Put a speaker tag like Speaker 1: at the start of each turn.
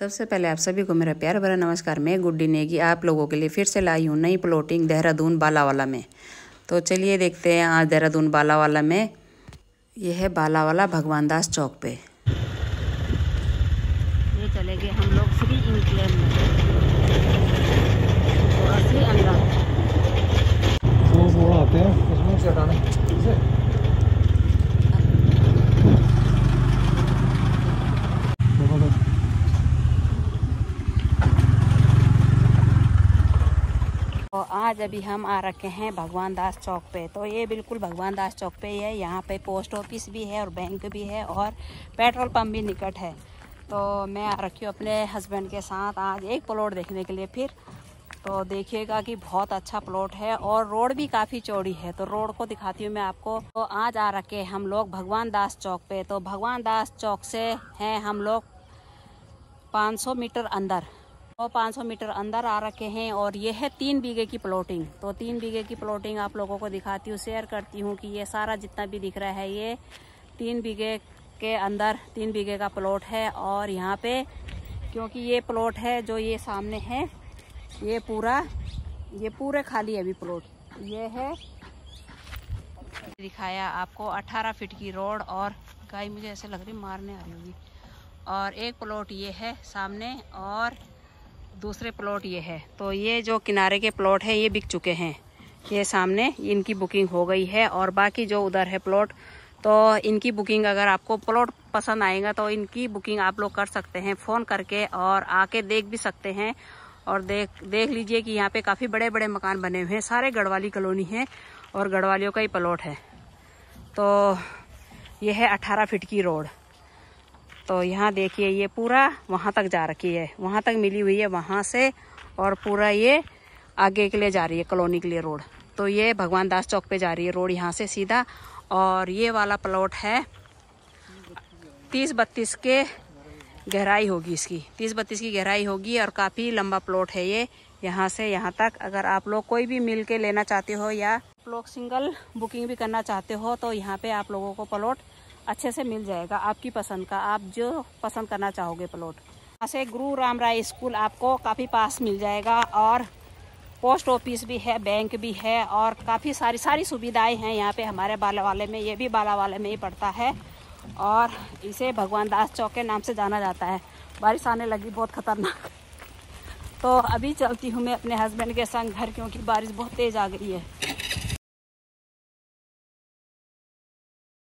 Speaker 1: सबसे पहले आप सभी को मेरा प्यार भरा नमस्कार मैं गुड्डी नेगी आप लोगों के लिए फिर से लाई हूँ नई प्लॉटिंग देहरादून बालावाला में तो चलिए देखते हैं आज देहरादून बालावाला में यह है बालावाला भगवान दास चौक पे ये चले गए हम लोग फ्री इंक्लेम में और तो आज अभी हम आ रखे हैं भगवान दास चौक पे तो ये बिल्कुल भगवान दास चौक पे ही है यहाँ पे पोस्ट ऑफिस भी है और बैंक भी है और पेट्रोल पंप भी निकट है तो मैं आ रखी हूँ अपने हस्बैंड के साथ आज एक प्लॉट देखने के लिए फिर तो देखिएगा कि बहुत अच्छा प्लॉट है और रोड भी काफ़ी चौड़ी है तो रोड को दिखाती हूँ मैं आपको तो आज आ रखे हम लोग भगवान दास चौक पे तो भगवान दास चौक से हैं हम लोग 500 मीटर अंदर और पाँच सौ मीटर अंदर आ रखे हैं और ये है तीन बीघे की प्लॉटिंग तो तीन बीघे की प्लॉटिंग आप लोगों को दिखाती हूँ शेयर करती हूँ कि ये सारा जितना भी दिख रहा है ये तीन बीघे के अंदर तीन बीघे का प्लॉट है और यहाँ पे क्योंकि ये प्लॉट है जो ये सामने है ये पूरा ये पूरे खाली है अभी प्लॉट ये है दिखाया आपको अट्ठारह फिट की रोड और गाय मुझे ऐसे लग रही मारने आ रही होगी और एक प्लॉट ये है सामने और दूसरे प्लॉट ये है तो ये जो किनारे के प्लॉट है ये बिक चुके हैं ये सामने इनकी बुकिंग हो गई है और बाकी जो उधर है प्लॉट तो इनकी बुकिंग अगर आपको प्लॉट पसंद आएगा तो इनकी बुकिंग आप लोग कर सकते हैं फ़ोन करके और आके देख भी सकते हैं और देख देख लीजिए कि यहाँ पे काफ़ी बड़े बड़े मकान बने हुए हैं सारे गढ़वाली कॉलोनी है और गढ़वालियों का ही प्लॉट है तो ये है अठारह फिट की रोड तो यहाँ देखिए ये पूरा वहाँ तक जा रखी है वहाँ तक मिली हुई है वहाँ से और पूरा ये आगे के लिए जा रही है कॉलोनी के लिए रोड तो ये भगवान दास चौक पे जा रही है रोड यहाँ से सीधा और ये वाला प्लॉट है तीस बत्तीस के गहराई होगी इसकी तीस बत्तीस की गहराई होगी और काफ़ी लंबा प्लॉट है ये यहाँ से यहाँ तक अगर आप लोग कोई भी मिल के लेना चाहते हो या आप लोग सिंगल बुकिंग भी करना चाहते हो तो यहाँ पे आप लोगों को प्लॉट अच्छे से मिल जाएगा आपकी पसंद का आप जो पसंद करना चाहोगे प्लॉट यहाँ से गुरु राम राय स्कूल आपको काफ़ी पास मिल जाएगा और पोस्ट ऑफिस भी है बैंक भी है और काफ़ी सारी सारी सुविधाएं हैं यहाँ पे हमारे बाला वाले में ये भी बाला वाले में ही पड़ता है और इसे भगवान दास चौक के नाम से जाना जाता है बारिश आने लगी बहुत ख़तरनाक तो अभी चलती हूँ मैं अपने हस्बैंड के संग घर क्योंकि बारिश बहुत तेज़ आ गई है